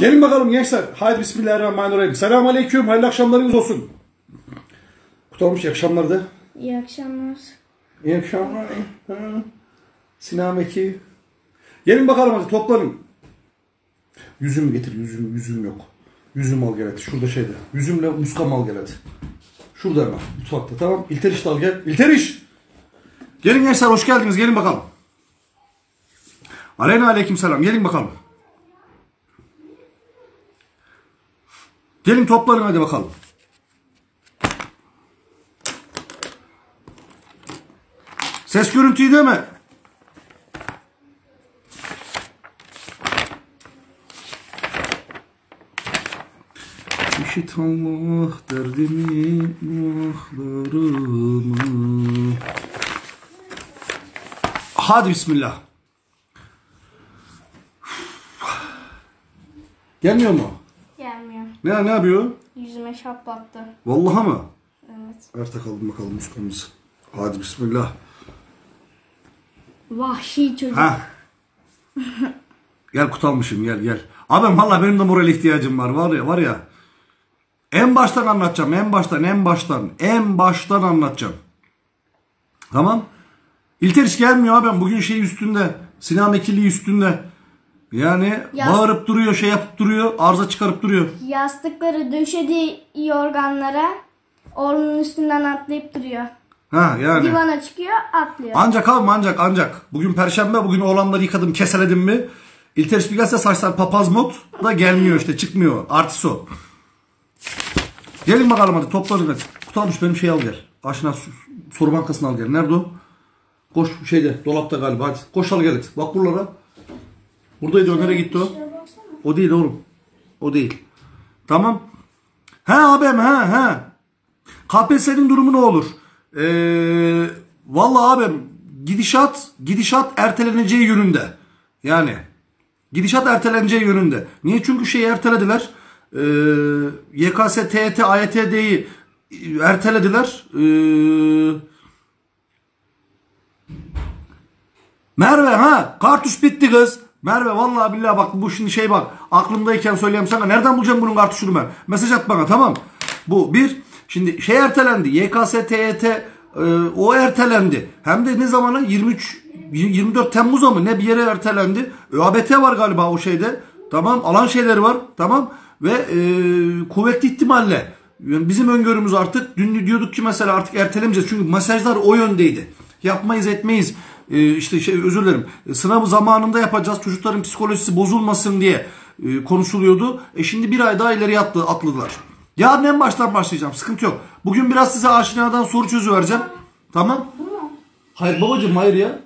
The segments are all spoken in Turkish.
Gelin bakalım gençler. Haydi bismillahirrahmanirrahim. Selamun aleyküm. Hayırlı akşamlarınız olsun. Kurtarmış iyi akşamlar da. İyi akşamlar. İyi akşamlar. Sinem Eki. Gelin bakalım hadi toplanın. Yüzüm getir. Yüzüm, yüzüm yok. Yüzüm al gel Şurada şeyde. Yüzümle muska al gel Şurada hemen. Mutfakta tamam. İlteriş de al gel. İlteriş. Gelin gençler hoş geldiniz. Gelin bakalım. Aleyna aleyküm selam. Gelin bakalım. Gelin toplanın hadi bakalım. Ses görüntüyü değil mi? İşit Allah derdimi, ahlarımı. Hadi Bismillah. Gelmiyor mu? Gelmiyor. Ne ne yapıyor? Yüzüme şaplattı. Vallahi mı? Evet. Ertak takalım bakalım muskamızı. Hadi bismillah. Vahşi çocuk. Ha. gel kutalmışım gel gel. Abim valla benim de moral ihtiyacım var var ya var ya. En baştan anlatacağım en baştan en baştan en baştan anlatacağım. Tamam. İlteriş gelmiyor abim bugün şey üstünde. Sinan Ekili üstünde. Yani Yas- bağırıp duruyor, şey yapıp duruyor, arıza çıkarıp duruyor. Yastıkları döşedi yorganlara. Ormanın üstünden atlayıp duruyor. Ha yani. Divana çıkıyor, atlıyor. Ancak abi, ancak ancak. Bugün perşembe, bugün oğlanları yıkadım, keseledim mi? İlter Spiegel'se saçlar papaz mod da gelmiyor işte, çıkmıyor. Artısı o. Gelin bakalım hadi toplarız ben. Kutalmış benim şey al gel. Aşina soru bankasını al gel. Nerede o? Koş şeyde dolapta galiba hadi. Koş al gel. Bak buralara. Buradaydı Ömer'e gitti o. O değil oğlum. O değil. Tamam. He abim he he. KPSS'nin durumu ne olur? Ee, vallahi abim gidişat gidişat erteleneceği yönünde. Yani gidişat erteleneceği yönünde. Niye? Çünkü şeyi ertelediler. Ee, YKS, TET, AYT'yi ertelediler. Ee, Merve ha kartuş bitti kız. Merve vallahi billahi bak bu şimdi şey bak aklımdayken söyleyeyim sana nereden bulacağım bunun kartuşunu ben? Mesaj at bana tamam. Bu bir şimdi şey ertelendi YKS TYT e, o ertelendi. Hem de ne zamana 23 24 Temmuz'a mı ne bir yere ertelendi. ÖABT var galiba o şeyde. Tamam alan şeyleri var tamam ve e, kuvvetli ihtimalle bizim öngörümüz artık dün diyorduk ki mesela artık ertelemeyeceğiz çünkü mesajlar o yöndeydi. Yapmayız etmeyiz. Ee, işte şey özür dilerim sınavı zamanında yapacağız çocukların psikolojisi bozulmasın diye e, konuşuluyordu. E şimdi bir ay daha ileri attı, atladılar. Yarın en baştan başlayacağım sıkıntı yok. Bugün biraz size aşinadan soru vereceğim. Tamam. Hayır babacım hayır ya.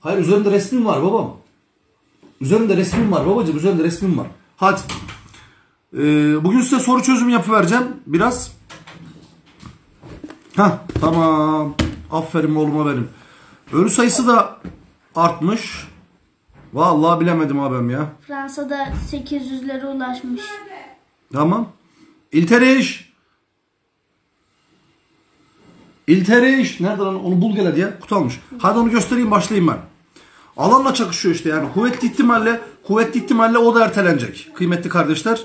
Hayır üzerinde resmin var babam. Üzerinde resmin var babacım üzerinde resmin var. Hadi. Ee, bugün size soru çözümü yapıvereceğim biraz. Ha tamam. Aferin oğluma benim. Ölü sayısı da artmış. Vallahi bilemedim abim ya. Fransa'da 800'lere ulaşmış. Tamam. İlteriş. İlteriş. Nerede lan? Onu bul gel diye. Kutu almış. Hadi onu göstereyim başlayayım ben. Alanla çakışıyor işte yani. Kuvvetli ihtimalle kuvvetli ihtimalle o da ertelenecek. Kıymetli kardeşler.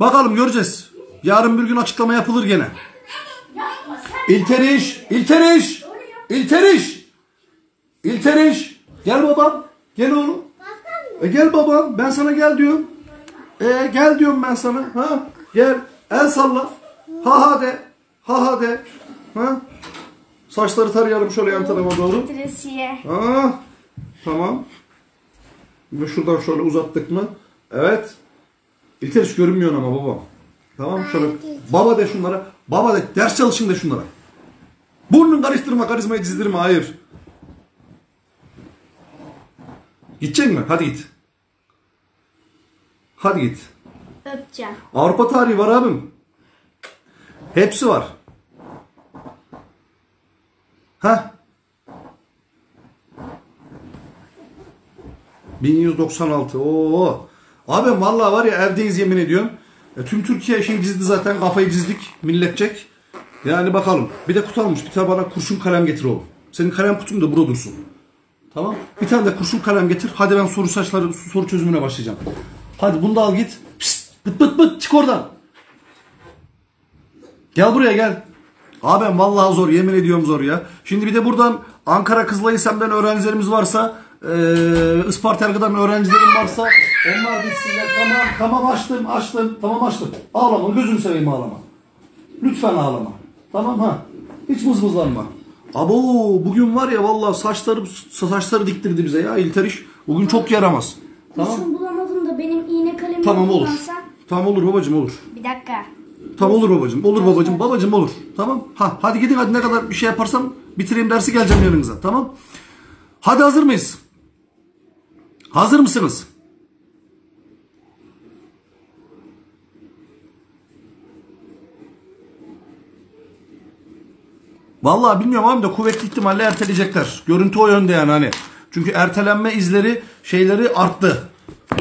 Bakalım göreceğiz. Yarın bir gün açıklama yapılır gene. İlteriş. İlteriş. İlteriş. İlteriş gel babam. Gel oğlum. E gel babam ben sana gel diyorum. E gel diyorum ben sana. Ha gel el salla. Ha ha de. Ha ha de. Ha. Saçları tarayalım şöyle yan tarafa doğru. Ha. Tamam. Ve şuradan şöyle uzattık mı? Evet. İlteriş görünmüyor ama babam. Tamam şöyle baba de şunlara. Baba de ders çalışın de şunlara. Burnunu karıştırma karizmayı çizdirme hayır. Gidecek mi? Hadi git. Hadi git. Öpeceğim. Avrupa tarihi var abim. Hepsi var. Ha? 1196. Oo. Abi vallahi var ya evdeyiz yemin ediyorum. E, tüm Türkiye şey cizdi zaten. Kafayı cizdik. Milletçek. Yani bakalım. Bir de kutu almış. Bir tane bana kurşun kalem getir oğlum. Senin kalem kutun da burada dursun. Tamam. Bir tane de kurşun kalem getir. Hadi ben soru saçları soru çözümüne başlayacağım. Hadi bunu da al git. Pişt, bıt bıt bıt çık oradan. Gel buraya gel. Abi ben vallahi zor yemin ediyorum zor ya. Şimdi bir de buradan Ankara Kızılay İSEM'den öğrencilerimiz varsa ee, Isparta Ergı'dan öğrencilerim varsa onlar gitsinler. Tamam tamam açtım açtım tamam açtım. Ağlama gözünü seveyim ağlama. Lütfen ağlama. Tamam ha. Hiç mızmızlanma. Abo bugün var ya vallahi saçları saçları diktirdi bize ya İlteriş. Bugün çok yaramaz. Tamam. Kurşun bulamadım da benim iğne kalemimi Tamam olur. kullansan. Tamam olur babacım olur. Bir dakika. Tamam olur babacım. Olur babacım. Babacım olur. Tamam. Ha hadi gidin hadi ne kadar bir şey yaparsam bitireyim dersi geleceğim yanınıza. Tamam. Hadi hazır mıyız? Hazır mısınız? Vallahi bilmiyorum abi de kuvvetli ihtimalle erteleyecekler. Görüntü o yönde yani hani. Çünkü ertelenme izleri şeyleri arttı.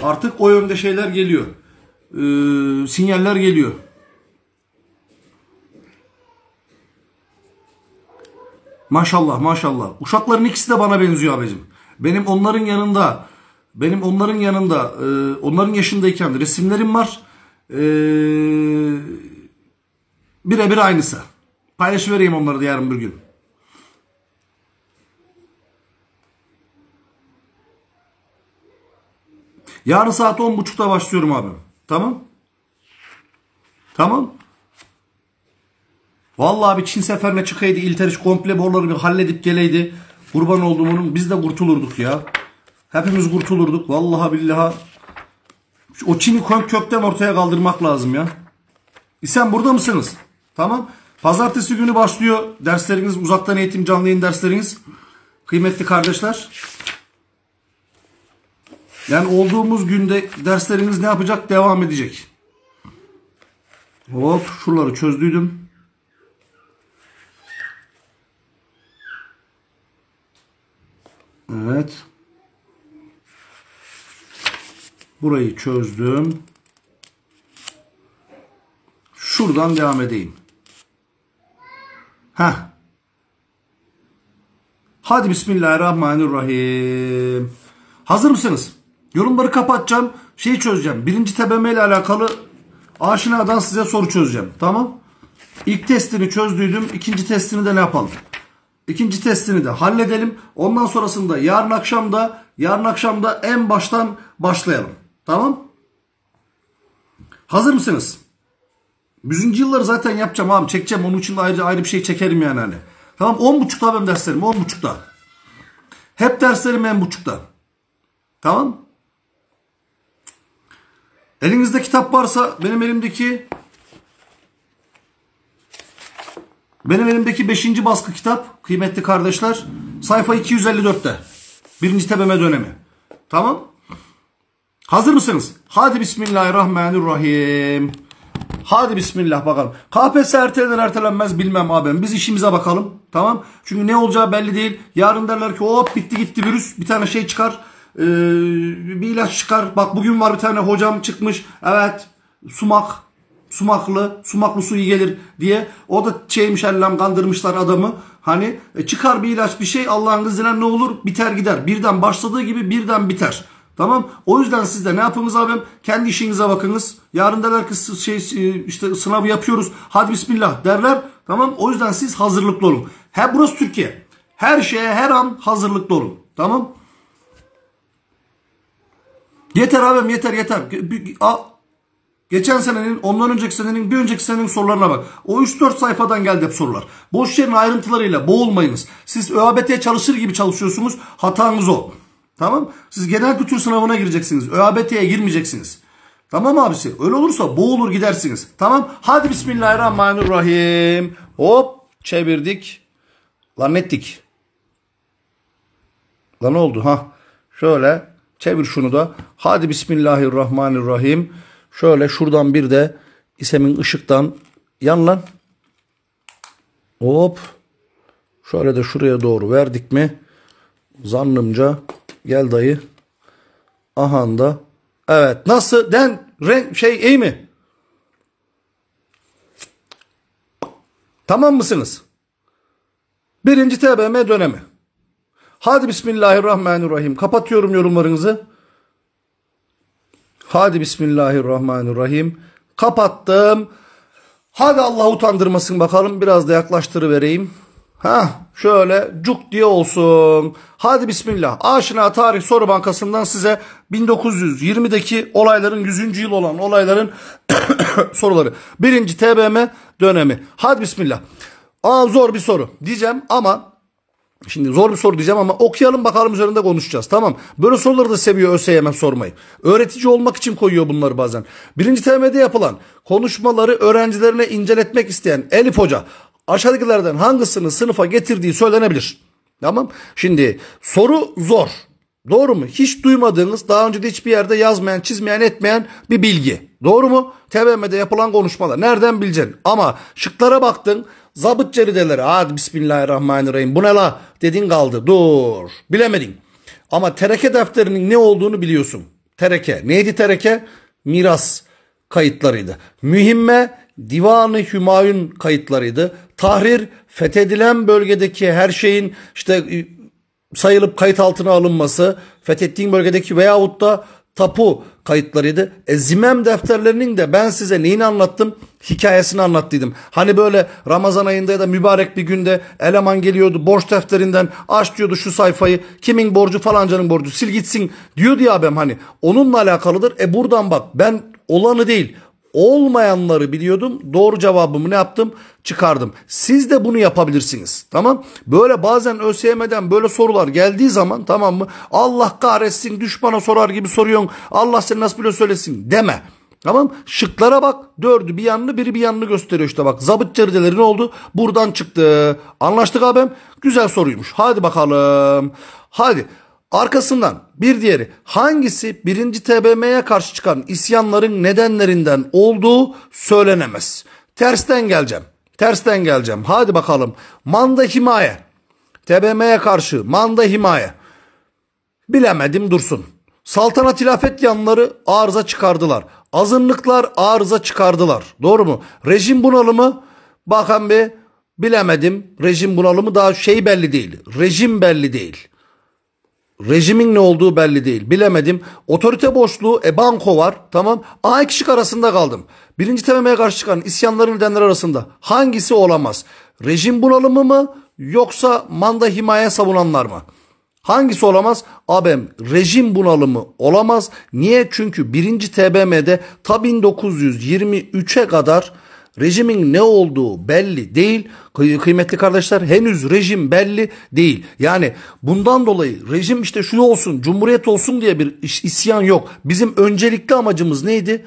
Artık o yönde şeyler geliyor. Ee, sinyaller geliyor. Maşallah maşallah. Uşakların ikisi de bana benziyor abicim. Benim onların yanında benim onların yanında e, onların yaşındayken resimlerim var. E, birebir aynısı vereyim onları da yarın bir gün. Yarın saat 10.30'da başlıyorum abi. Tamam. Tamam. Vallahi bir Çin seferine çıkaydı İlteriş komple boruları bir halledip geleydi. Kurban oldum olduğumun biz de kurtulurduk ya. Hepimiz kurtulurduk. Vallahi billaha. O Çin'i kökten ortaya kaldırmak lazım ya. E sen burada mısınız? Tamam. Pazartesi günü başlıyor dersleriniz. Uzaktan eğitim canlı yayın dersleriniz. Kıymetli kardeşler. Yani olduğumuz günde dersleriniz ne yapacak? Devam edecek. Hop şuraları çözdüydüm. Evet. Burayı çözdüm. Şuradan devam edeyim. Heh. Hadi Bismillahirrahmanirrahim. Hazır mısınız? Yorumları kapatacağım. Şeyi çözeceğim. Birinci tebeme ile alakalı aşinadan size soru çözeceğim. Tamam. İlk testini çözdüydüm. İkinci testini de ne yapalım? İkinci testini de halledelim. Ondan sonrasında yarın akşam da yarın akşam da en baştan başlayalım. Tamam? Hazır mısınız? 100. yılları zaten yapacağım abi. Çekeceğim. Onun için de ayrı, ayrı bir şey çekerim yani hani. Tamam 10.30'da benim derslerim 10.30'da. Hep derslerim buçukta. Tamam Elinizde kitap varsa benim elimdeki benim elimdeki 5. baskı kitap kıymetli kardeşler sayfa 254'te. Birinci tepeme dönemi. Tamam. Hazır mısınız? Hadi Bismillahirrahmanirrahim. Hadi bismillah bakalım. KPSS ertelenir ertelenmez bilmem abim. Biz işimize bakalım. Tamam. Çünkü ne olacağı belli değil. Yarın derler ki hop bitti gitti virüs. Bir tane şey çıkar. Ee, bir ilaç çıkar. Bak bugün var bir tane hocam çıkmış. Evet sumak. Sumaklı. Sumaklı su iyi gelir diye. O da şeymiş ellam kandırmışlar adamı. Hani e, çıkar bir ilaç bir şey Allah'ın izniyle ne olur biter gider. Birden başladığı gibi birden biter. Tamam. O yüzden siz de ne yapınız abim? Kendi işinize bakınız. Yarın derler ki şey, işte sınavı yapıyoruz. Hadi bismillah derler. Tamam. O yüzden siz hazırlıklı olun. He burası Türkiye. Her şeye her an hazırlıklı olun. Tamam. Yeter abim yeter yeter. Geçen senenin, ondan önceki senenin, bir önceki senenin sorularına bak. O 3-4 sayfadan geldi hep sorular. Boş yerin ayrıntılarıyla boğulmayınız. Siz ÖABT'ye çalışır gibi çalışıyorsunuz. Hatanız o. Tamam. Siz genel kültür sınavına gireceksiniz. ÖABT'ye girmeyeceksiniz. Tamam abisi. Öyle olursa boğulur gidersiniz. Tamam. Hadi bismillahirrahmanirrahim. Hop çevirdik. Lan ettik. Lan oldu ha. Şöyle çevir şunu da. Hadi bismillahirrahmanirrahim. Şöyle şuradan bir de isemin ışıktan yan lan. Hop. Şöyle de şuraya doğru verdik mi? Zannımca Gel dayı. Ahanda. Evet. Nasıl? Den renk şey iyi mi? Tamam mısınız? Birinci TBM dönemi. Hadi Bismillahirrahmanirrahim. Kapatıyorum yorumlarınızı. Hadi Bismillahirrahmanirrahim. Kapattım. Hadi Allah utandırmasın bakalım. Biraz da yaklaştırıvereyim. Ha şöyle cuk diye olsun. Hadi bismillah. Aşina Tarih Soru Bankası'ndan size 1920'deki olayların 100. yıl olan olayların soruları. Birinci TBM dönemi. Hadi bismillah. Aa zor bir soru diyeceğim ama Şimdi zor bir soru diyeceğim ama okuyalım bakalım üzerinde konuşacağız. Tamam. Böyle soruları da seviyor ÖSYM e sormayı. Öğretici olmak için koyuyor bunları bazen. Birinci TM'de yapılan konuşmaları öğrencilerine inceletmek isteyen Elif Hoca aşağıdakilerden hangisini sınıfa getirdiği söylenebilir. Tamam. Şimdi soru zor. Doğru mu? Hiç duymadığınız, daha önce de hiçbir yerde yazmayan, çizmeyen, etmeyen bir bilgi. Doğru mu? TBMM'de yapılan konuşmalar. Nereden bileceksin? Ama şıklara baktın. Zabıt cerideleri. Hadi bismillahirrahmanirrahim. Bu ne la? Dedin kaldı. Dur. Bilemedin. Ama tereke defterinin ne olduğunu biliyorsun. Tereke. Neydi tereke? Miras kayıtlarıydı. Mühimme Divanı Hümayun kayıtlarıydı. Tahrir fethedilen bölgedeki her şeyin işte e, sayılıp kayıt altına alınması, fethettiğin bölgedeki veyahut da tapu kayıtlarıydı. E, zimem defterlerinin de ben size neyini anlattım? Hikayesini anlattıydım. Hani böyle Ramazan ayında ya da mübarek bir günde eleman geliyordu borç defterinden aç diyordu şu sayfayı. Kimin borcu falancanın borcu sil gitsin diyordu ya ben hani. Onunla alakalıdır. E buradan bak ben olanı değil olmayanları biliyordum. Doğru cevabımı ne yaptım? Çıkardım. Siz de bunu yapabilirsiniz. Tamam? Böyle bazen ÖSYM'den böyle sorular geldiği zaman tamam mı? Allah kahretsin düşmana sorar gibi soruyorsun. Allah seni nasıl bile söylesin deme. Tamam şıklara bak dördü bir yanını biri bir yanını gösteriyor işte bak zabıt cerideleri ne oldu buradan çıktı anlaştık abim güzel soruymuş hadi bakalım hadi Arkasından bir diğeri hangisi birinci TBMM'ye karşı çıkan isyanların nedenlerinden olduğu söylenemez. Tersten geleceğim. Tersten geleceğim. Hadi bakalım. Manda himaye. TBMM'ye karşı manda himaye. Bilemedim dursun. Saltanat hilafet yanları arıza çıkardılar. Azınlıklar arıza çıkardılar. Doğru mu? Rejim bunalımı bakan bir bilemedim. Rejim bunalımı daha şey belli değil. Rejim belli değil. Rejimin ne olduğu belli değil. Bilemedim. Otorite boşluğu, e banko var. Tamam. A kişik arasında kaldım. Birinci TMM'ye karşı çıkan isyanların nedenleri arasında hangisi olamaz? Rejim bunalımı mı yoksa manda himaye savunanlar mı? Hangisi olamaz? Abem rejim bunalımı olamaz. Niye? Çünkü birinci TBMM'de ta 1923'e kadar Rejimin ne olduğu belli değil. Kıymetli kardeşler henüz rejim belli değil. Yani bundan dolayı rejim işte şu olsun, cumhuriyet olsun diye bir isyan yok. Bizim öncelikli amacımız neydi?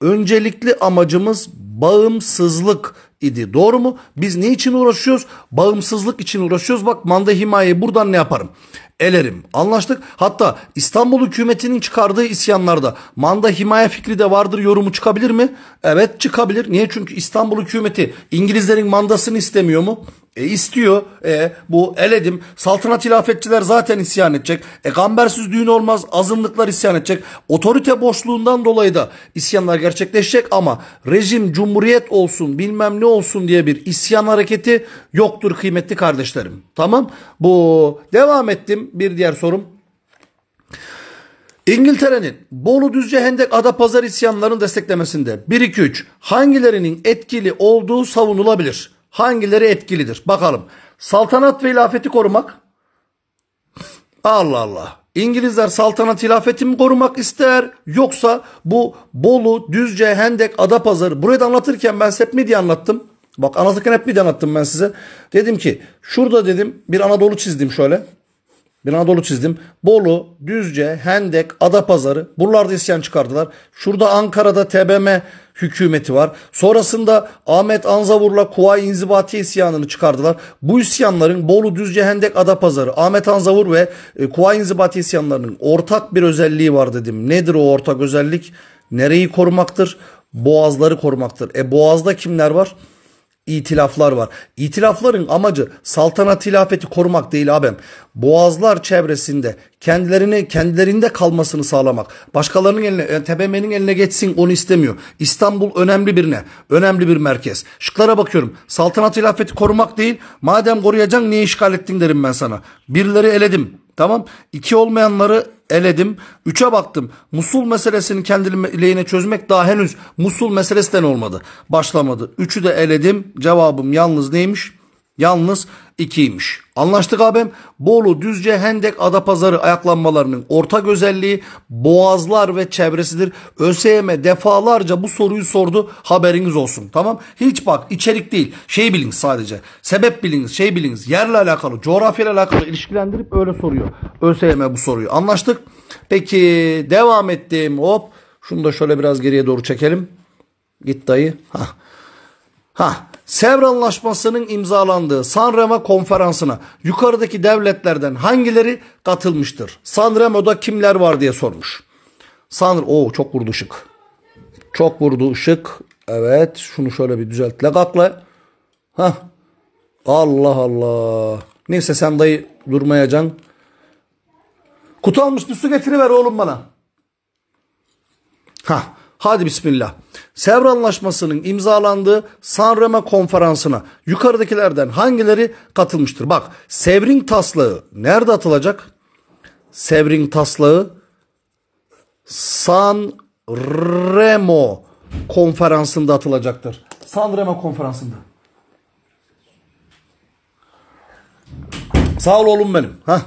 Öncelikli amacımız bağımsızlık idi. Doğru mu? Biz ne için uğraşıyoruz? Bağımsızlık için uğraşıyoruz. Bak manda himaye buradan ne yaparım? elerim. Anlaştık. Hatta İstanbul hükümetinin çıkardığı isyanlarda manda himaye fikri de vardır yorumu çıkabilir mi? Evet çıkabilir. Niye? Çünkü İstanbul hükümeti İngilizlerin mandasını istemiyor mu? E istiyor. E, bu eledim. Saltanat ilafetçiler zaten isyan edecek. E gambersiz düğün olmaz. Azınlıklar isyan edecek. Otorite boşluğundan dolayı da isyanlar gerçekleşecek ama rejim cumhuriyet olsun bilmem ne olsun diye bir isyan hareketi yoktur kıymetli kardeşlerim. Tamam. Bu devam ettim bir diğer sorum. İngiltere'nin Bolu Düzce Hendek Adapazarı isyanlarını desteklemesinde 1-2-3 hangilerinin etkili olduğu savunulabilir? Hangileri etkilidir? Bakalım. Saltanat ve ilafeti korumak. Allah Allah. İngilizler saltanat hilafeti mi korumak ister yoksa bu Bolu, Düzce, Hendek, Adapazarı burayı da anlatırken ben hep mi diye anlattım. Bak anlatırken hep mi diye anlattım ben size. Dedim ki şurada dedim bir Anadolu çizdim şöyle. Bir Anadolu çizdim. Bolu, Düzce, Hendek, Adapazarı buralarda isyan çıkardılar. Şurada Ankara'da TBM hükümeti var. Sonrasında Ahmet Anzavur'la Kuvayi İnzibati isyanını çıkardılar. Bu isyanların Bolu, Düzce, Hendek, Adapazarı, Ahmet Anzavur ve e, Kuvayi İnzibati isyanlarının ortak bir özelliği var dedim. Nedir o ortak özellik? Nereyi korumaktır? Boğazları korumaktır. E boğazda kimler var? itilaflar var. İtilafların amacı saltanat hilafeti korumak değil abem. Boğazlar çevresinde kendilerini kendilerinde kalmasını sağlamak. Başkalarının eline, e, TBMM'nin eline geçsin onu istemiyor. İstanbul önemli bir ne? Önemli bir merkez. Şıklara bakıyorum. Saltanat hilafeti korumak değil. Madem koruyacaksın niye işgal ettin derim ben sana. Birileri eledim. Tamam. iki olmayanları eledim. Üçe baktım. Musul meselesini kendiliğine çözmek daha henüz Musul meselesinden olmadı. Başlamadı. Üçü de eledim. Cevabım yalnız neymiş? Yalnız ikiymiş. Anlaştık abim. Bolu, Düzce, Hendek, Adapazarı ayaklanmalarının ortak özelliği boğazlar ve çevresidir. ÖSYM defalarca bu soruyu sordu. Haberiniz olsun. Tamam. Hiç bak içerik değil. Şey biliniz sadece. Sebep biliniz. Şey biliniz. Yerle alakalı, coğrafyayla alakalı ilişkilendirip öyle soruyor. ÖSYM bu soruyu. Anlaştık. Peki devam ettim. Hop. Şunu da şöyle biraz geriye doğru çekelim. Git dayı. Ha. Ha. Sevr Anlaşması'nın imzalandığı Sanremo konferansına yukarıdaki devletlerden hangileri katılmıştır? Sanremo'da kimler var diye sormuş. Sanr o çok vurdu şık. Çok vurdu şık. Evet şunu şöyle bir düzelt. lekakla. Hah. Allah Allah. Neyse sen dayı durmayacaksın. Kutu almış bir su getiriver oğlum bana. Hah. Hadi bismillah. Sevr Anlaşması'nın imzalandığı Sanremo konferansına yukarıdakilerden hangileri katılmıştır? Bak Sevr'in taslağı nerede atılacak? Sevr'in taslağı Sanremo konferansında atılacaktır. Sanremo konferansında. Sağ ol oğlum benim. Hah.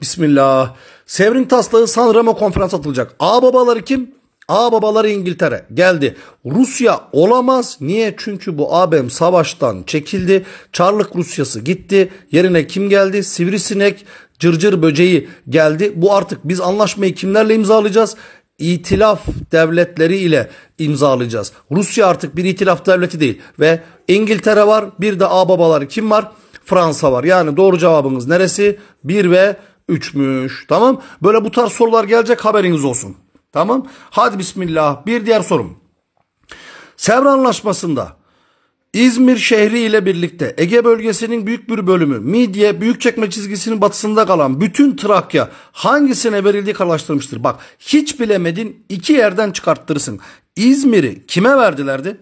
Bismillah. Sevrin taslağı Sanremo konferansı atılacak. A babaları kim? Ağababaları İngiltere geldi. Rusya olamaz. Niye? Çünkü bu abem savaştan çekildi. Çarlık Rusyası gitti. Yerine kim geldi? Sivrisinek cırcır böceği geldi. Bu artık biz anlaşmayı kimlerle imzalayacağız? İtilaf devletleri ile imzalayacağız. Rusya artık bir itilaf devleti değil ve İngiltere var bir de ağababaları kim var? Fransa var. Yani doğru cevabımız neresi? 1 ve 3'müş. Tamam. Böyle bu tarz sorular gelecek haberiniz olsun. Tamam. Hadi bismillah. Bir diğer sorum. Sevr Anlaşması'nda İzmir şehri ile birlikte Ege bölgesinin büyük bir bölümü Midye çekme çizgisinin batısında kalan bütün Trakya hangisine verildiği kararlaştırmıştır. Bak hiç bilemedin iki yerden çıkarttırsın. İzmir'i kime verdilerdi?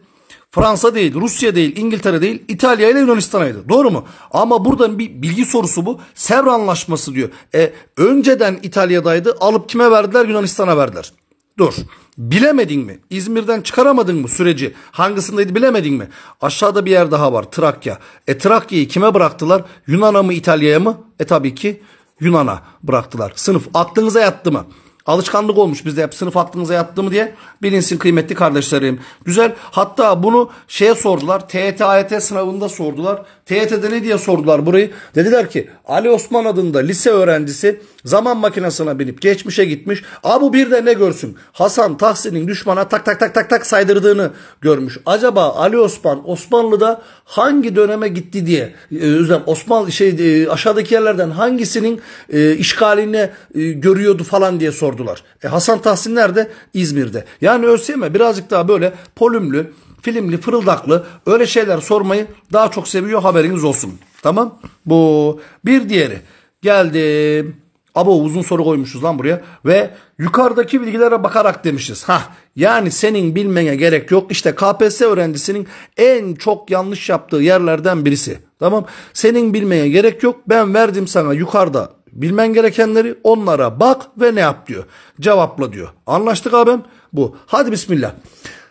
Fransa değil, Rusya değil, İngiltere değil, İtalya ile Yunanistan'aydı. Doğru mu? Ama buradan bir bilgi sorusu bu. Sevr Anlaşması diyor. E, önceden İtalya'daydı. Alıp kime verdiler? Yunanistan'a verdiler dur. Bilemedin mi? İzmir'den çıkaramadın mı süreci? Hangisindeydi bilemedin mi? Aşağıda bir yer daha var Trakya. E Trakya'yı kime bıraktılar? Yunan'a mı İtalya'ya mı? E tabii ki Yunan'a bıraktılar. Sınıf aklınıza yattı mı? Alışkanlık olmuş bizde hep sınıf aklınıza yattı mı diye bilinsin kıymetli kardeşlerim. Güzel hatta bunu şeye sordular TYT AYT sınavında sordular. TYT'de ne diye sordular burayı? Dediler ki Ali Osman adında lise öğrencisi zaman makinesine binip geçmişe gitmiş. Aa bu bir de ne görsün? Hasan Tahsin'in düşmana tak tak tak tak tak saydırdığını görmüş. Acaba Ali Osman Osmanlı'da hangi döneme gitti diye e, özlem Osmanlı şey e, aşağıdaki yerlerden hangisinin e, işgalini görüyordu falan diye sordular. E, Hasan Tahsin nerede? İzmir'de. Yani ÖSYM birazcık daha böyle polümlü Filmli, fırıldaklı öyle şeyler sormayı daha çok seviyor haberiniz olsun. Tamam bu. Bir diğeri geldim. Abo uzun soru koymuşuz lan buraya. Ve yukarıdaki bilgilere bakarak demişiz. Ha yani senin bilmene gerek yok. İşte KPSS öğrencisinin en çok yanlış yaptığı yerlerden birisi. Tamam senin bilmeye gerek yok. Ben verdim sana yukarıda bilmen gerekenleri onlara bak ve ne yap diyor. Cevapla diyor. Anlaştık abim bu. Hadi bismillah.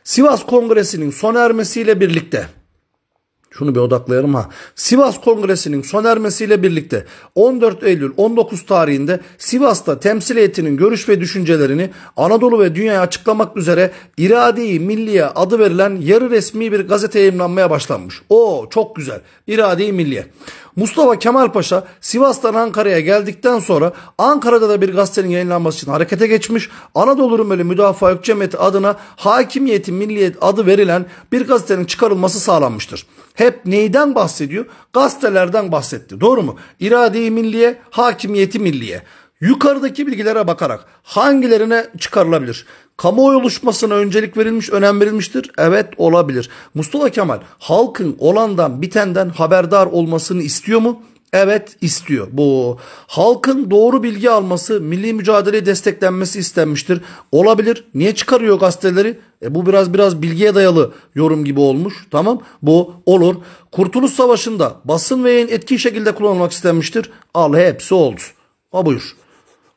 Sivas Kongresi'nin son ermesiyle birlikte şunu bir odaklayalım ha. Sivas Kongresi'nin son ermesiyle birlikte 14 Eylül 19 tarihinde Sivas'ta temsil heyetinin görüş ve düşüncelerini Anadolu ve dünyaya açıklamak üzere i̇rade Milliye adı verilen yarı resmi bir gazete yayınlanmaya başlanmış. O çok güzel. i̇rade Milliye. Mustafa Kemal Paşa Sivas'tan Ankara'ya geldikten sonra Ankara'da da bir gazetenin yayınlanması için harekete geçmiş. Anadolu Rumeli Müdafaa Hukuk Cemiyeti adına Hakimiyeti Milliyet adı verilen bir gazetenin çıkarılması sağlanmıştır. Hep neyden bahsediyor? Gazetelerden bahsetti. Doğru mu? İrade-i Milliye, Hakimiyeti Milliye. Yukarıdaki bilgilere bakarak hangilerine çıkarılabilir? Kamuoyu oluşmasına öncelik verilmiş, önem verilmiştir. Evet olabilir. Mustafa Kemal halkın olandan bitenden haberdar olmasını istiyor mu? Evet istiyor. Bu halkın doğru bilgi alması, milli mücadeleyi desteklenmesi istenmiştir. Olabilir. Niye çıkarıyor gazeteleri? E bu biraz biraz bilgiye dayalı yorum gibi olmuş. Tamam bu olur. Kurtuluş Savaşı'nda basın ve yayın etkin şekilde kullanılmak istenmiştir. Al hepsi oldu. Ha buyur.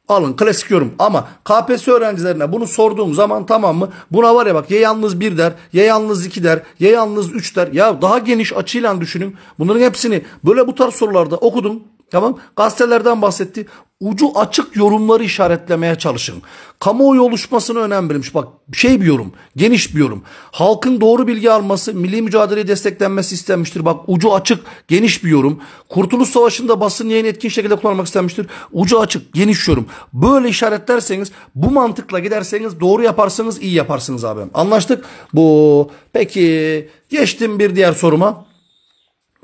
Alın klasik yorum ama KPSS öğrencilerine bunu sorduğum zaman tamam mı? Buna var ya bak ya yalnız bir der, ya yalnız iki der, ya yalnız üç der. Ya daha geniş açıyla düşünün. Bunların hepsini böyle bu tarz sorularda okudum. Tamam gazetelerden bahsetti ucu açık yorumları işaretlemeye çalışın. Kamuoyu oluşmasına önem verilmiş. Bak şey bir yorum, geniş bir yorum. Halkın doğru bilgi alması, milli mücadeleye desteklenmesi istenmiştir. Bak ucu açık, geniş bir yorum. Kurtuluş Savaşı'nda basın yayın etkin şekilde kullanmak istenmiştir. Ucu açık, geniş yorum. Böyle işaretlerseniz, bu mantıkla giderseniz doğru yaparsanız iyi yaparsınız abi. Anlaştık? Bu. Peki geçtim bir diğer soruma.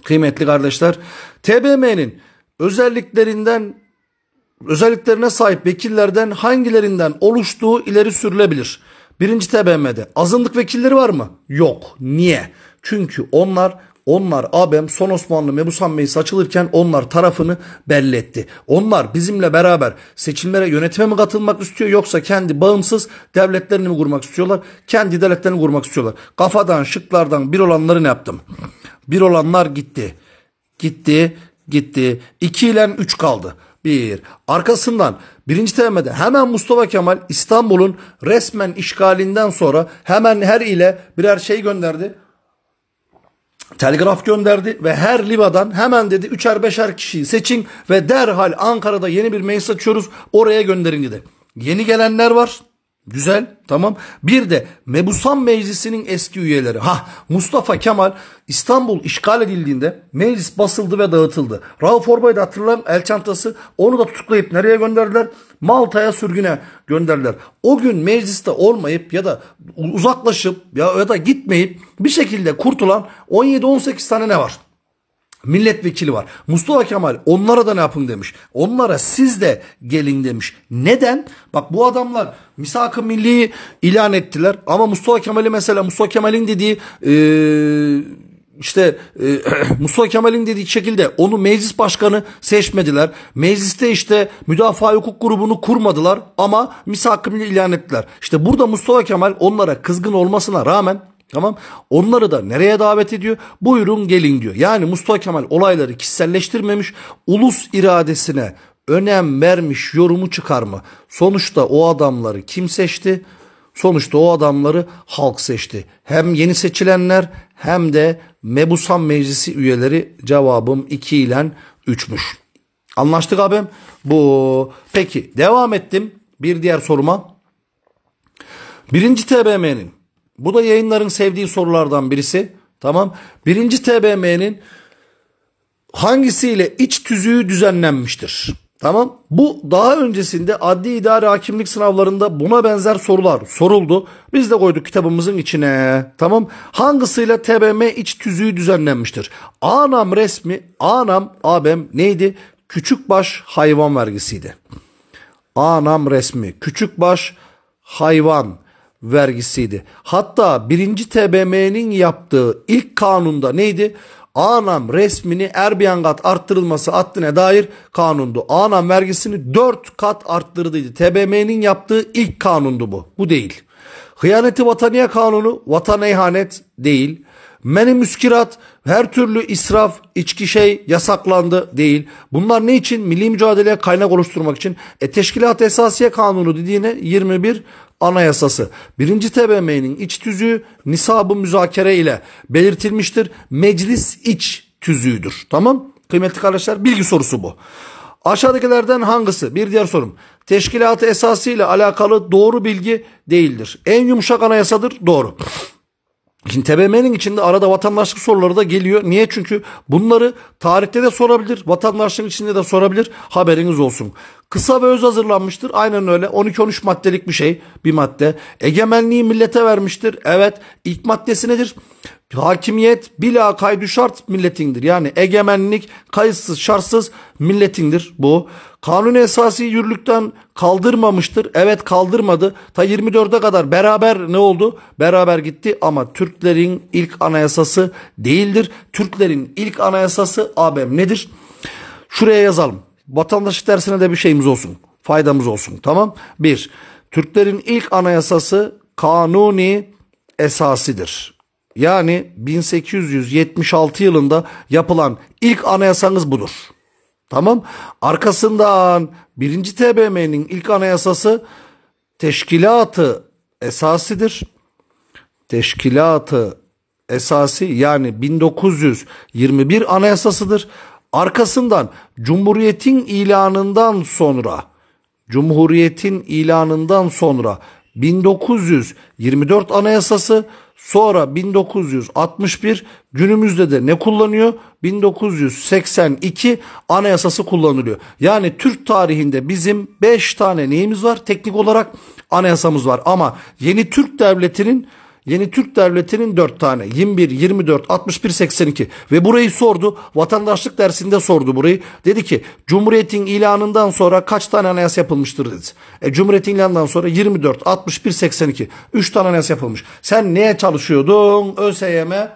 Kıymetli kardeşler, TBM'nin özelliklerinden özelliklerine sahip vekillerden hangilerinden oluştuğu ileri sürülebilir. Birinci TBMM'de azınlık vekilleri var mı? Yok. Niye? Çünkü onlar onlar abem son Osmanlı Mebusan Meclisi açılırken onlar tarafını belli etti. Onlar bizimle beraber seçimlere yönetime mi katılmak istiyor yoksa kendi bağımsız devletlerini mi kurmak istiyorlar? Kendi devletlerini kurmak istiyorlar. Kafadan şıklardan bir olanları ne yaptım? Bir olanlar gitti. Gitti, gitti. 2 ile 3 kaldı. Bir. Arkasından birinci temede hemen Mustafa Kemal İstanbul'un resmen işgalinden sonra hemen her ile birer şey gönderdi. Telgraf gönderdi ve her libadan hemen dedi üçer beşer kişiyi seçin ve derhal Ankara'da yeni bir meclis açıyoruz oraya gönderin dedi. Yeni gelenler var. Güzel tamam. Bir de Mebusan Meclisi'nin eski üyeleri. Ha Mustafa Kemal İstanbul işgal edildiğinde meclis basıldı ve dağıtıldı. Rauf Orbay'da hatırlanan hatırlayın el çantası onu da tutuklayıp nereye gönderdiler? Malta'ya sürgüne gönderdiler. O gün mecliste olmayıp ya da uzaklaşıp ya, ya da gitmeyip bir şekilde kurtulan 17-18 tane ne var? milletvekili var. Mustafa Kemal onlara da ne yapın demiş. Onlara siz de gelin demiş. Neden? Bak bu adamlar misak-ı milliyi ilan ettiler. Ama Mustafa Kemal'i mesela Mustafa Kemal'in dediği ee, işte e, Mustafa Kemal'in dediği şekilde onu meclis başkanı seçmediler. Mecliste işte müdafaa hukuk grubunu kurmadılar ama misak-ı ilan ettiler. İşte burada Mustafa Kemal onlara kızgın olmasına rağmen Tamam. Onları da nereye davet ediyor? Buyurun gelin diyor. Yani Mustafa Kemal olayları kişiselleştirmemiş, ulus iradesine önem vermiş yorumu çıkar mı? Sonuçta o adamları kim seçti? Sonuçta o adamları halk seçti. Hem yeni seçilenler hem de Mebusan Meclisi üyeleri cevabım 2 ile 3'müş. Anlaştık abim. Bu. Peki devam ettim bir diğer soruma. Birinci TBM'nin bu da yayınların sevdiği sorulardan birisi. Tamam. Birinci TBM'nin hangisiyle iç tüzüğü düzenlenmiştir? Tamam. Bu daha öncesinde adli idare hakimlik sınavlarında buna benzer sorular soruldu. Biz de koyduk kitabımızın içine. Tamam. Hangisiyle TBM iç tüzüğü düzenlenmiştir? Anam resmi, anam abem neydi? Küçük baş hayvan vergisiydi. Anam resmi, küçük baş hayvan vergisiydi. Hatta 1. TBM'nin yaptığı ilk kanunda neydi? Anam resmini erbiyangat arttırılması hattına dair kanundu. Anam vergisini 4 kat arttırdıydı. TBM'nin yaptığı ilk kanundu bu. Bu değil. Hıyaneti vataniye kanunu vatan ihanet değil. Meni müskirat her türlü israf, içki şey yasaklandı değil. Bunlar ne için? Milli mücadeleye kaynak oluşturmak için. E Teşkilat Esasiye Kanunu dediğine 21 Anayasası. Birinci TBMM'nin iç tüzüğü nisabı müzakere ile belirtilmiştir. Meclis iç tüzüğüdür. Tamam? Kıymetli kardeşler bilgi sorusu bu. Aşağıdakilerden hangisi? Bir diğer sorum. Teşkilatı esası ile alakalı doğru bilgi değildir. En yumuşak anayasadır. Doğru. Şimdi TBMM'nin içinde arada vatandaşlık soruları da geliyor. Niye? Çünkü bunları tarihte de sorabilir, vatandaşlığın içinde de sorabilir. Haberiniz olsun. Kısa ve öz hazırlanmıştır. Aynen öyle. 12-13 maddelik bir şey, bir madde. Egemenliği millete vermiştir. Evet. İlk maddesi nedir? Hakimiyet bila kaydu şart milletindir. Yani egemenlik kayıtsız şartsız milletindir bu. Kanun esası yürürlükten kaldırmamıştır. Evet kaldırmadı. Ta 24'e kadar beraber ne oldu? Beraber gitti ama Türklerin ilk anayasası değildir. Türklerin ilk anayasası ABM nedir? Şuraya yazalım. Vatandaşlık dersine de bir şeyimiz olsun. Faydamız olsun. Tamam. Bir. Türklerin ilk anayasası kanuni esasidir yani 1876 yılında yapılan ilk anayasanız budur. Tamam. Arkasından 1. TBMM'nin ilk anayasası teşkilatı esasidir. Teşkilatı esası yani 1921 anayasasıdır. Arkasından Cumhuriyet'in ilanından sonra Cumhuriyet'in ilanından sonra 1924 anayasası Sonra 1961 günümüzde de ne kullanıyor? 1982 anayasası kullanılıyor. Yani Türk tarihinde bizim 5 tane neyimiz var? Teknik olarak anayasamız var. Ama yeni Türk devletinin Yeni Türk Devleti'nin 4 tane 21, 24, 61, 82 ve burayı sordu. Vatandaşlık dersinde sordu burayı. Dedi ki Cumhuriyet'in ilanından sonra kaç tane anayasa yapılmıştır dedi. E, Cumhuriyet'in ilanından sonra 24, 61, 82 3 tane anayasa yapılmış. Sen neye çalışıyordun? ÖSYM'e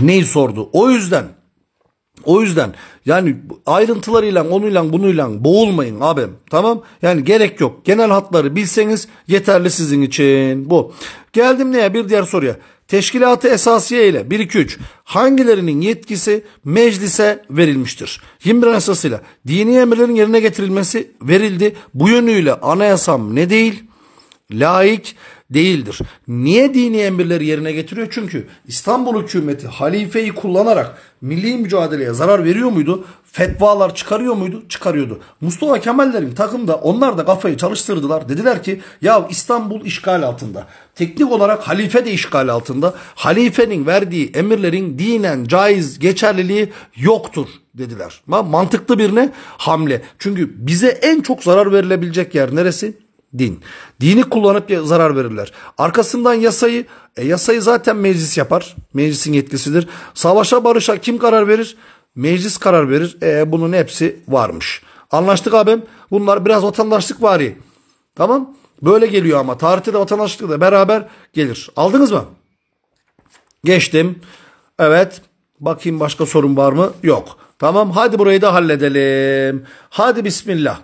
neyi sordu? O yüzden o yüzden yani ayrıntılarıyla onuyla bunuyla boğulmayın abim. Tamam? Yani gerek yok. Genel hatları bilseniz yeterli sizin için. Bu. Geldim neye? Bir diğer soruya. Teşkilatı esasiye ile 1-2-3 hangilerinin yetkisi meclise verilmiştir? 21 esasıyla dini emirlerin yerine getirilmesi verildi. Bu yönüyle anayasam ne değil? Laik değildir. Niye dini emirleri yerine getiriyor? Çünkü İstanbul hükümeti halifeyi kullanarak milli mücadeleye zarar veriyor muydu? Fetvalar çıkarıyor muydu? Çıkarıyordu. Mustafa Kemallerin takımda onlar da kafayı çalıştırdılar. Dediler ki ya İstanbul işgal altında. Teknik olarak halife de işgal altında. Halifenin verdiği emirlerin dinen caiz geçerliliği yoktur dediler. Mantıklı bir ne? Hamle. Çünkü bize en çok zarar verilebilecek yer neresi? din. Dini kullanıp zarar verirler. Arkasından yasayı, e, yasayı zaten meclis yapar. Meclisin yetkisidir. Savaşa barışa kim karar verir? Meclis karar verir. E, bunun hepsi varmış. Anlaştık abim. Bunlar biraz vatandaşlık vari. Tamam. Böyle geliyor ama. Tarihte de vatandaşlık da beraber gelir. Aldınız mı? Geçtim. Evet. Bakayım başka sorun var mı? Yok. Tamam. Hadi burayı da halledelim. Hadi bismillah.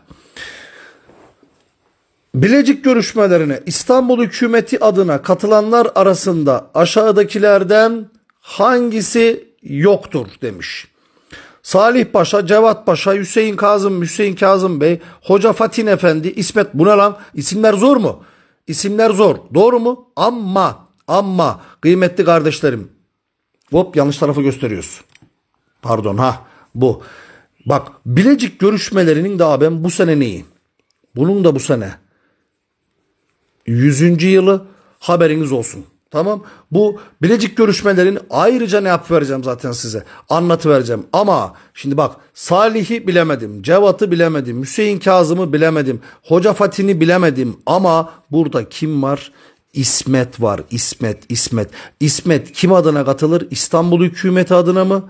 Bilecik görüşmelerine İstanbul hükümeti adına katılanlar arasında aşağıdakilerden hangisi yoktur demiş. Salih Paşa, Cevat Paşa, Hüseyin Kazım, Hüseyin Kazım Bey, Hoca Fatin Efendi, İsmet Bunalan isimler zor mu? İsimler zor. Doğru mu? Ama, ama kıymetli kardeşlerim. Hop yanlış tarafı gösteriyoruz. Pardon ha bu. Bak Bilecik görüşmelerinin daha ben bu sene neyi? Bunun da bu sene 100. yılı haberiniz olsun. Tamam. Bu Bilecik görüşmelerin ayrıca ne yap vereceğim zaten size. Anlatı vereceğim. Ama şimdi bak Salih'i bilemedim. Cevat'ı bilemedim. Hüseyin Kazım'ı bilemedim. Hoca Fatih'i bilemedim. Ama burada kim var? İsmet var. İsmet, İsmet. İsmet kim adına katılır? İstanbul hükümeti adına mı?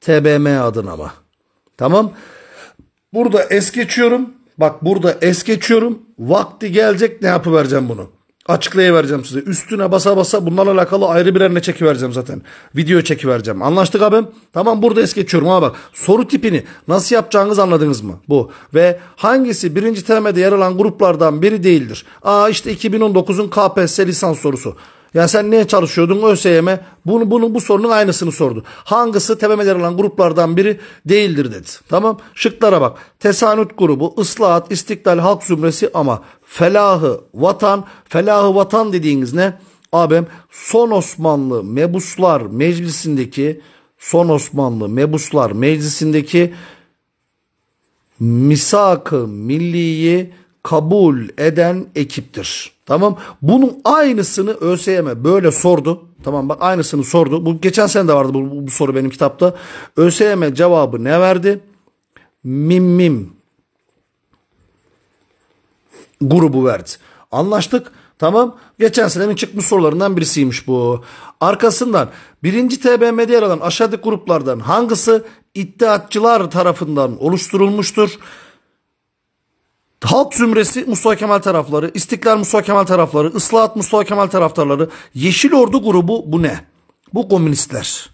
TBM adına mı? Tamam. Burada es geçiyorum. Bak burada es geçiyorum. Vakti gelecek ne yapıvereceğim bunu. Açıklayıvereceğim size. Üstüne basa basa bunlarla alakalı ayrı birer ne çekivereceğim zaten. Video çekivereceğim. Anlaştık abim. Tamam burada es geçiyorum ama bak. Soru tipini nasıl yapacağınız anladınız mı? Bu. Ve hangisi birinci temede yer alan gruplardan biri değildir? Aa işte 2019'un KPSS lisans sorusu. Yani sen neye çalışıyordun ÖSYM? Bunu, bunu, bu sorunun aynısını sordu. Hangisi tememeleri olan gruplardan biri değildir dedi. Tamam şıklara bak. Tesanüt grubu, ıslahat, istiklal, halk zümresi ama felahı vatan, felahı vatan dediğiniz ne? Abim son Osmanlı mebuslar meclisindeki son Osmanlı mebuslar meclisindeki misak-ı milliyi kabul eden ekiptir. Tamam. Bunun aynısını ÖSYM böyle sordu. Tamam bak aynısını sordu. Bu geçen sene de vardı bu, bu, bu soru benim kitapta. ÖSYM cevabı ne verdi? Mim mim grubu verdi. Anlaştık. Tamam. Geçen senenin çıkmış sorularından birisiymiş bu. Arkasından birinci TBM'de yer alan aşağıdaki gruplardan hangisi iddiatçılar tarafından oluşturulmuştur? Halk zümresi Mustafa Kemal tarafları, İstiklal Mustafa Kemal tarafları, Islahat Mustafa Kemal taraftarları, Yeşil Ordu grubu bu ne? Bu komünistler.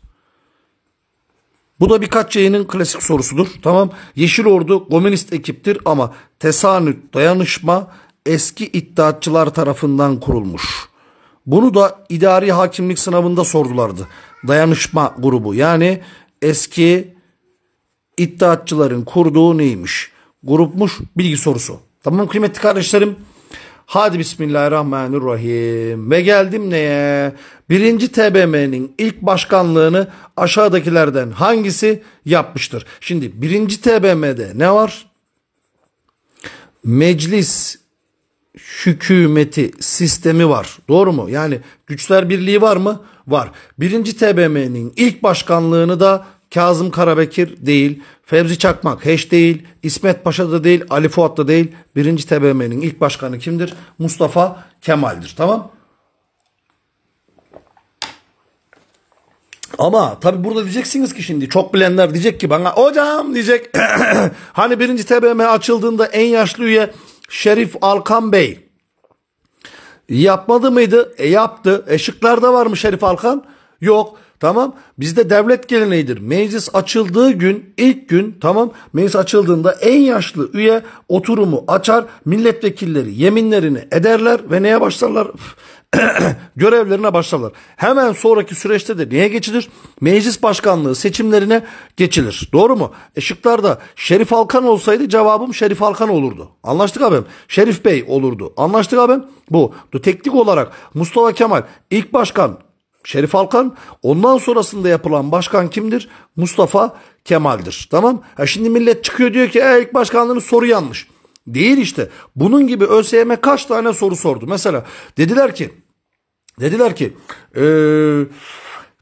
Bu da birkaç yayının klasik sorusudur. Tamam Yeşil Ordu komünist ekiptir ama tesanüt dayanışma eski iddiatçılar tarafından kurulmuş. Bunu da idari hakimlik sınavında sordulardı. Dayanışma grubu yani eski iddiatçıların kurduğu neymiş? grupmuş bilgi sorusu. Tamam kıymetli kardeşlerim. Hadi bismillahirrahmanirrahim. Ve geldim neye? Birinci TBM'nin ilk başkanlığını aşağıdakilerden hangisi yapmıştır? Şimdi birinci TBM'de ne var? Meclis hükümeti sistemi var. Doğru mu? Yani güçler birliği var mı? Var. Birinci TBM'nin ilk başkanlığını da Kazım Karabekir değil. Fevzi Çakmak heş değil, İsmet Paşa da değil, Ali Fuat da değil. Birinci TBMM'nin ilk başkanı kimdir? Mustafa Kemal'dir. Tamam Ama tabi burada diyeceksiniz ki şimdi çok bilenler diyecek ki bana hocam diyecek. hani birinci TBMM açıldığında en yaşlı üye Şerif Alkan Bey. Yapmadı mıydı? E yaptı. E şıklarda var mı Şerif Alkan? Yok. Tamam bizde devlet geleneğidir. Meclis açıldığı gün ilk gün tamam meclis açıldığında en yaşlı üye oturumu açar. Milletvekilleri yeminlerini ederler ve neye başlarlar? görevlerine başlarlar. Hemen sonraki süreçte de neye geçilir? Meclis başkanlığı seçimlerine geçilir. Doğru mu? E şıklarda Şerif Alkan olsaydı cevabım Şerif Alkan olurdu. Anlaştık abim. Şerif Bey olurdu. Anlaştık abim. Bu. Teknik olarak Mustafa Kemal ilk başkan Şerif Alkan. Ondan sonrasında yapılan başkan kimdir? Mustafa Kemal'dir. Tamam. Ha şimdi millet çıkıyor diyor ki e, ilk başkanlığının soru yanlış. Değil işte. Bunun gibi ÖSYM kaç tane soru sordu. Mesela dediler ki dediler ki eee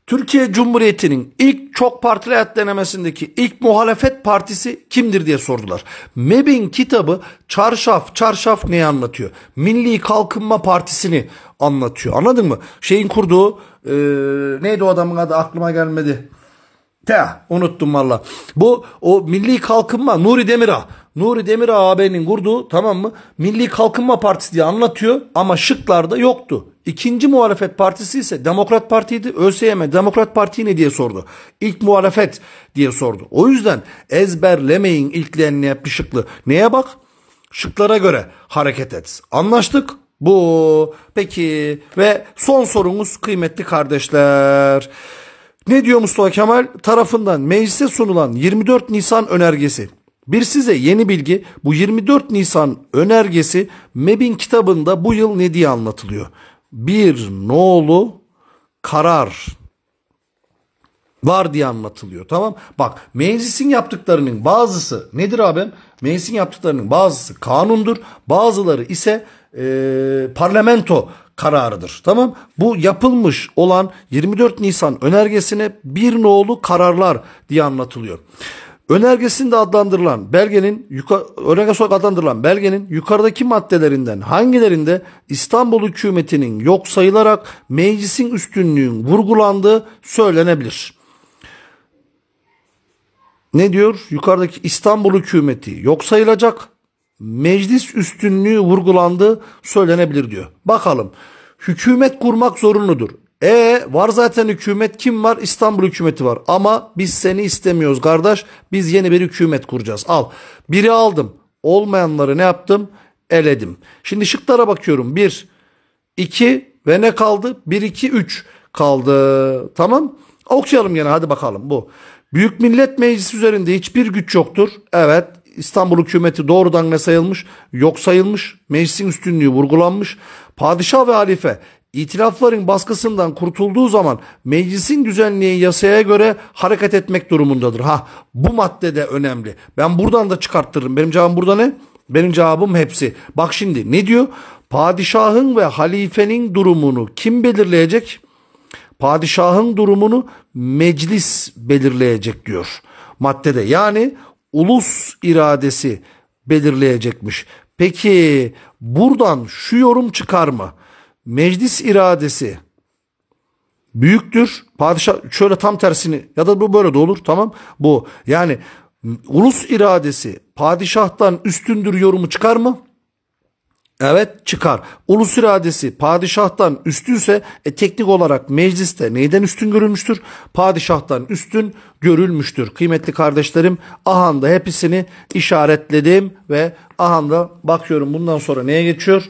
Türkiye Cumhuriyeti'nin ilk çok partili hayat denemesindeki ilk muhalefet partisi kimdir diye sordular. MEB'in kitabı çarşaf çarşaf neyi anlatıyor? Milli Kalkınma Partisi'ni anlatıyor. Anladın mı? Şeyin kurduğu e, neydi o adamın adı aklıma gelmedi. Te unuttum valla. Bu o milli kalkınma Nuri Demirağ. Nuri Demirağ ağabeyinin kurduğu tamam mı? Milli Kalkınma Partisi diye anlatıyor ama şıklarda yoktu. İkinci muhalefet partisi ise Demokrat Parti'ydi. ÖSYM Demokrat Parti ne diye sordu. İlk muhalefet diye sordu. O yüzden ezberlemeyin ilkleyen ne yapmış şıklı. Neye bak? Şıklara göre hareket et. Anlaştık. Bu peki ve son sorumuz kıymetli kardeşler. Ne diyor Mustafa Kemal? Tarafından meclise sunulan 24 Nisan önergesi. Bir size yeni bilgi bu 24 Nisan önergesi MEB'in kitabında bu yıl ne diye anlatılıyor. Bir nolu karar var diye anlatılıyor tamam. Bak meclisin yaptıklarının bazısı nedir abim? Meclisin yaptıklarının bazısı kanundur bazıları ise ee, parlamento kararıdır. Tamam? Bu yapılmış olan 24 Nisan önergesine bir nolu kararlar diye anlatılıyor. Önergesinde adlandırılan belgenin önerge olarak adlandırılan belgenin yukarıdaki maddelerinden hangilerinde İstanbul hükümetinin yok sayılarak meclisin üstünlüğün vurgulandığı söylenebilir. Ne diyor? Yukarıdaki İstanbul hükümeti yok sayılacak meclis üstünlüğü vurgulandığı söylenebilir diyor. Bakalım hükümet kurmak zorunludur. E var zaten hükümet kim var? İstanbul hükümeti var. Ama biz seni istemiyoruz kardeş. Biz yeni bir hükümet kuracağız. Al. Biri aldım. Olmayanları ne yaptım? Eledim. Şimdi şıklara bakıyorum. 1, 2 ve ne kaldı? 1, 2, 3 kaldı. Tamam. Okuyalım yine hadi bakalım bu. Büyük Millet Meclisi üzerinde hiçbir güç yoktur. Evet İstanbul hükümeti doğrudan ne sayılmış? Yok sayılmış. Meclisin üstünlüğü vurgulanmış. Padişah ve halife itirafların baskısından kurtulduğu zaman meclisin düzenliği yasaya göre hareket etmek durumundadır. Ha bu madde de önemli. Ben buradan da çıkarttırırım. Benim cevabım burada ne? Benim cevabım hepsi. Bak şimdi ne diyor? Padişahın ve halifenin durumunu kim belirleyecek? Padişahın durumunu meclis belirleyecek diyor maddede. Yani ulus iradesi belirleyecekmiş. Peki buradan şu yorum çıkar mı? Meclis iradesi büyüktür. Padişah şöyle tam tersini ya da bu böyle de olur tamam bu. Yani ulus iradesi padişahtan üstündür yorumu çıkar mı? Evet çıkar. Ulus iradesi padişahtan üstünse e, teknik olarak mecliste neyden üstün görülmüştür? Padişahtan üstün görülmüştür. Kıymetli kardeşlerim ahanda hepsini işaretledim ve ahanda bakıyorum bundan sonra neye geçiyor?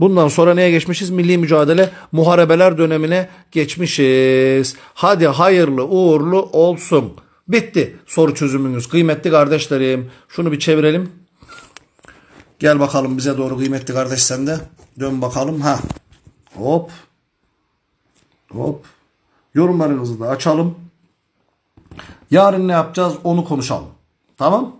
Bundan sonra neye geçmişiz? Milli mücadele muharebeler dönemine geçmişiz. Hadi hayırlı uğurlu olsun. Bitti soru çözümümüz. kıymetli kardeşlerim. Şunu bir çevirelim. Gel bakalım bize doğru kıymetli kardeş sen de. Dön bakalım. Ha. Hop. Hop. Yorumlarınızı da açalım. Yarın ne yapacağız onu konuşalım. Tamam.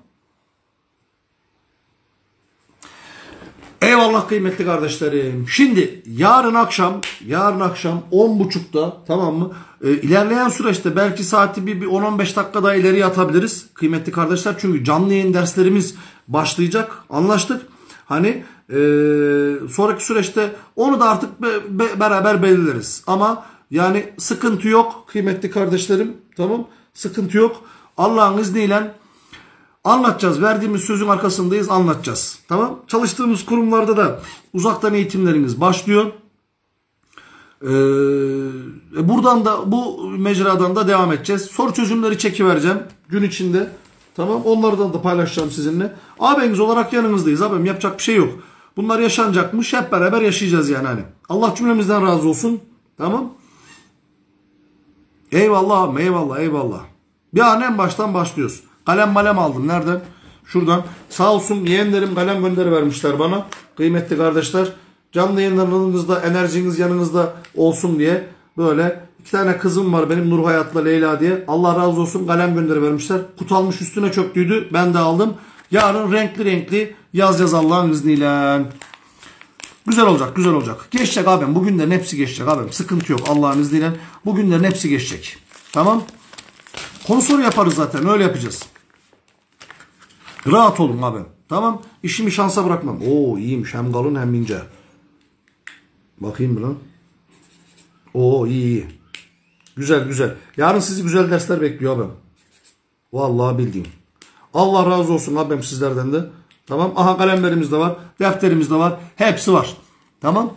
Eyvallah kıymetli kardeşlerim. Şimdi yarın akşam, yarın akşam 10.30'da tamam mı? E, ilerleyen süreçte belki saati bir, bir 10-15 dakika daha ileri atabiliriz kıymetli kardeşler. Çünkü canlı yayın derslerimiz başlayacak. Anlaştık. Hani e, sonraki süreçte onu da artık be, be, beraber belirleriz. Ama yani sıkıntı yok kıymetli kardeşlerim. Tamam Sıkıntı yok. Allah'ın izniyle Anlatacağız. Verdiğimiz sözün arkasındayız. Anlatacağız. Tamam. Çalıştığımız kurumlarda da uzaktan eğitimleriniz başlıyor. Ee, e, buradan da bu mecradan da devam edeceğiz. Soru çözümleri çekivereceğim gün içinde. Tamam onlardan da paylaşacağım sizinle. Abimiz olarak yanınızdayız abim yapacak bir şey yok. Bunlar yaşanacakmış hep beraber yaşayacağız yani hani. Allah cümlemizden razı olsun. Tamam. Eyvallah eyvallah eyvallah. Bir an en baştan başlıyoruz. Kalem malem aldım. Nereden? Şuradan. Sağ olsun yeğenlerim kalem gönderi vermişler bana. Kıymetli kardeşler. Canlı yayınlarınızda enerjiniz yanınızda olsun diye böyle iki tane kızım var benim Nur Hayat'la Leyla diye. Allah razı olsun kalem gönderi vermişler. Kutalmış üstüne çöktüydü. Ben de aldım. Yarın renkli renkli yazacağız Allah'ın izniyle. Güzel olacak, güzel olacak. Geçecek abim. Bugünlerin hepsi geçecek abim. Sıkıntı yok Allah'ın izniyle. Bugünlerin hepsi geçecek. Tamam. Konu soru yaparız zaten. Öyle yapacağız. Rahat olun abi. Tamam. İşimi şansa bırakmam. Oo iyiymiş. Hem kalın hem ince. Bakayım mı lan? Oo iyi iyi. Güzel güzel. Yarın sizi güzel dersler bekliyor abim. Vallahi bildiğim. Allah razı olsun abim sizlerden de. Tamam. Aha kalemlerimiz de var. Defterimiz de var. Hepsi var. Tamam.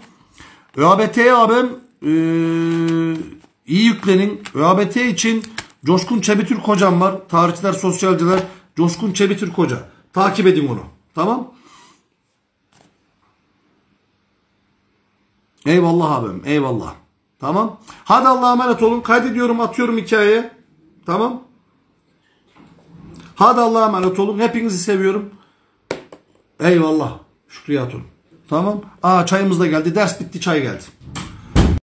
ÖABT'ye abim ee, iyi yüklenin. ÖABT için Coşkun Çebitürk hocam var. Tarihçiler, sosyalciler, Coşkun Çebitürk Hoca. Takip edin onu. Tamam. Eyvallah abim. Eyvallah. Tamam. Hadi Allah'a emanet olun. Kaydediyorum atıyorum hikayeye. Tamam. Hadi Allah'a emanet olun. Hepinizi seviyorum. Eyvallah. Şükrü Tamam. Aa çayımız da geldi. Ders bitti çay geldi.